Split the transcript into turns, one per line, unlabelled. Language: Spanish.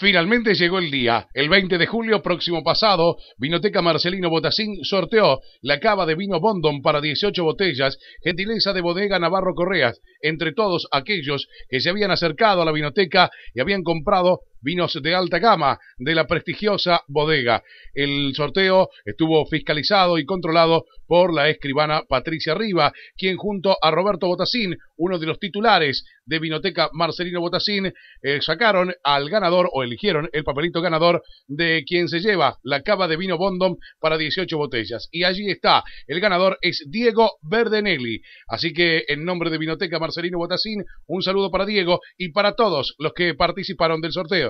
Finalmente llegó el día. El 20 de julio próximo pasado, Vinoteca Marcelino Botasín sorteó la cava de vino Bondon para 18 botellas, gentileza de bodega Navarro Correas, entre todos aquellos que se habían acercado a la vinoteca y habían comprado vinos de alta gama de la prestigiosa bodega. El sorteo estuvo fiscalizado y controlado por la escribana Patricia Riva, quien junto a Roberto Botasín, uno de los titulares de Vinoteca Marcelino Botasín, eh, sacaron al ganador o eligieron el papelito ganador de quien se lleva la cava de vino Bondom para 18 botellas. Y allí está, el ganador es Diego Verdenelli. Así que en nombre de Vinoteca Marcelino Botasín, un saludo para Diego y para todos los que participaron del sorteo.